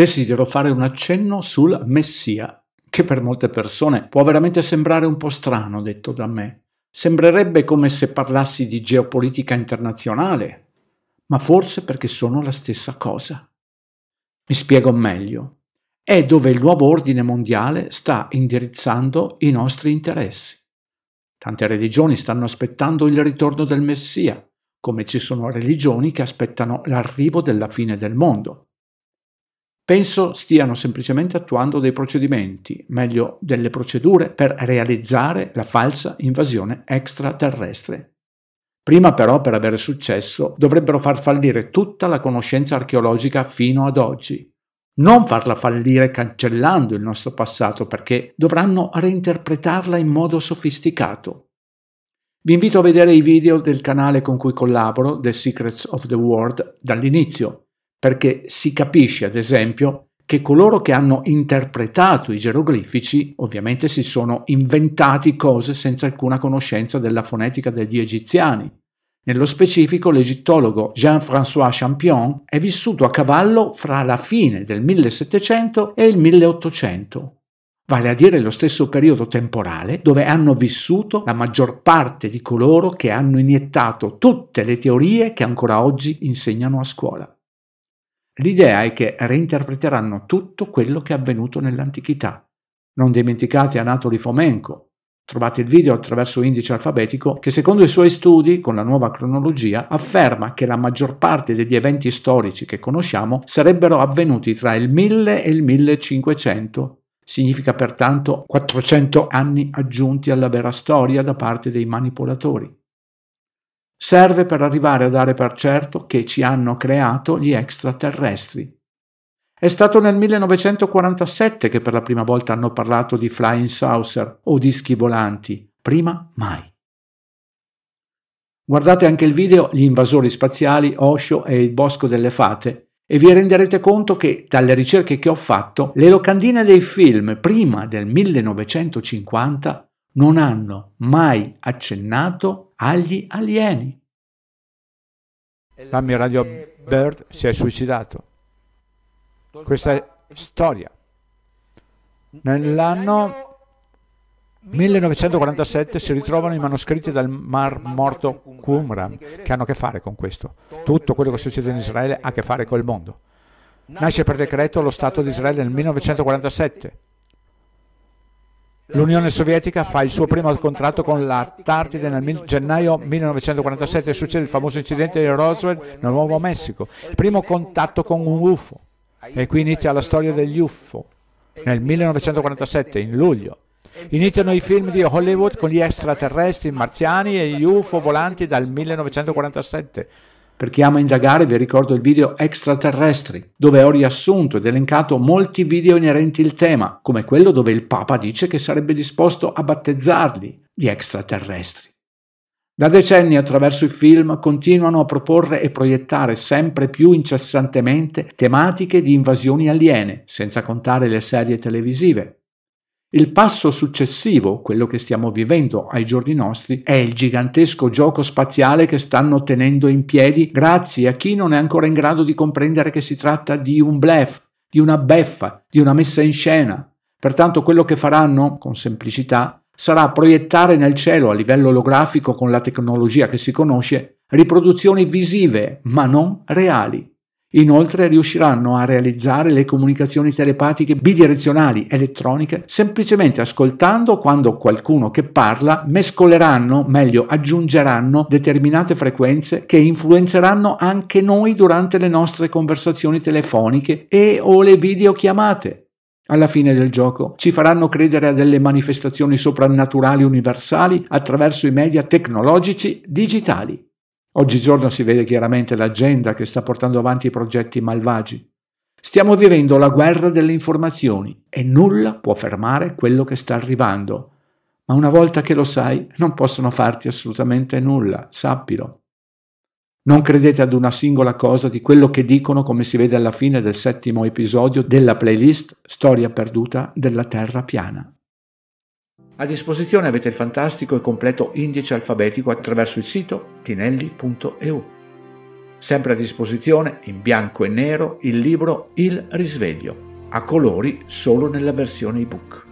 desidero fare un accenno sul Messia, che per molte persone può veramente sembrare un po' strano detto da me. Sembrerebbe come se parlassi di geopolitica internazionale, ma forse perché sono la stessa cosa. Mi spiego meglio. È dove il nuovo ordine mondiale sta indirizzando i nostri interessi. Tante religioni stanno aspettando il ritorno del Messia, come ci sono religioni che aspettano l'arrivo della fine del mondo. Penso stiano semplicemente attuando dei procedimenti, meglio delle procedure, per realizzare la falsa invasione extraterrestre. Prima però, per avere successo, dovrebbero far fallire tutta la conoscenza archeologica fino ad oggi. Non farla fallire cancellando il nostro passato, perché dovranno reinterpretarla in modo sofisticato. Vi invito a vedere i video del canale con cui collaboro, The Secrets of the World, dall'inizio, perché si capisce ad esempio che coloro che hanno interpretato i geroglifici ovviamente si sono inventati cose senza alcuna conoscenza della fonetica degli egiziani. Nello specifico l'egittologo Jean-François Champion è vissuto a cavallo fra la fine del 1700 e il 1800, vale a dire lo stesso periodo temporale dove hanno vissuto la maggior parte di coloro che hanno iniettato tutte le teorie che ancora oggi insegnano a scuola. L'idea è che reinterpreteranno tutto quello che è avvenuto nell'antichità. Non dimenticate Anatoli Fomenko. Trovate il video attraverso indice alfabetico che secondo i suoi studi, con la nuova cronologia, afferma che la maggior parte degli eventi storici che conosciamo sarebbero avvenuti tra il 1000 e il 1500. Significa pertanto 400 anni aggiunti alla vera storia da parte dei manipolatori serve per arrivare a dare per certo che ci hanno creato gli extraterrestri. È stato nel 1947 che per la prima volta hanno parlato di flying saucer o dischi volanti, prima mai. Guardate anche il video Gli invasori spaziali, Osho e il bosco delle fate e vi renderete conto che dalle ricerche che ho fatto le locandine dei film prima del 1950 non hanno mai accennato agli alieni. L'ammiraglio Bird si è suicidato. Questa è storia. Nell'anno 1947 si ritrovano i manoscritti del Mar Morto Qumran che hanno a che fare con questo. Tutto quello che succede in Israele ha a che fare col mondo. Nasce per decreto lo Stato di Israele nel 1947 L'Unione Sovietica fa il suo primo contratto con la Tartide nel gennaio 1947 e succede il famoso incidente di Roswell nel Nuovo Messico, il primo contatto con un UFO. E qui inizia la storia degli UFO. Nel 1947, in luglio, iniziano i film di Hollywood con gli extraterrestri marziani e gli UFO volanti dal 1947. Per chi ama indagare vi ricordo il video Extraterrestri, dove ho riassunto ed elencato molti video inerenti il tema, come quello dove il Papa dice che sarebbe disposto a battezzarli di extraterrestri. Da decenni attraverso i film continuano a proporre e proiettare sempre più incessantemente tematiche di invasioni aliene, senza contare le serie televisive, il passo successivo, quello che stiamo vivendo ai giorni nostri, è il gigantesco gioco spaziale che stanno tenendo in piedi grazie a chi non è ancora in grado di comprendere che si tratta di un blef, di una beffa, di una messa in scena. Pertanto quello che faranno, con semplicità, sarà proiettare nel cielo a livello olografico con la tecnologia che si conosce riproduzioni visive, ma non reali. Inoltre riusciranno a realizzare le comunicazioni telepatiche bidirezionali elettroniche semplicemente ascoltando quando qualcuno che parla mescoleranno, meglio aggiungeranno determinate frequenze che influenzeranno anche noi durante le nostre conversazioni telefoniche e o le videochiamate. Alla fine del gioco ci faranno credere a delle manifestazioni soprannaturali universali attraverso i media tecnologici digitali. Oggigiorno si vede chiaramente l'agenda che sta portando avanti i progetti malvagi. Stiamo vivendo la guerra delle informazioni e nulla può fermare quello che sta arrivando. Ma una volta che lo sai, non possono farti assolutamente nulla, sappilo. Non credete ad una singola cosa di quello che dicono come si vede alla fine del settimo episodio della playlist Storia perduta della Terra piana. A disposizione avete il fantastico e completo indice alfabetico attraverso il sito tinelli.eu. Sempre a disposizione, in bianco e nero, il libro Il risveglio, a colori solo nella versione ebook.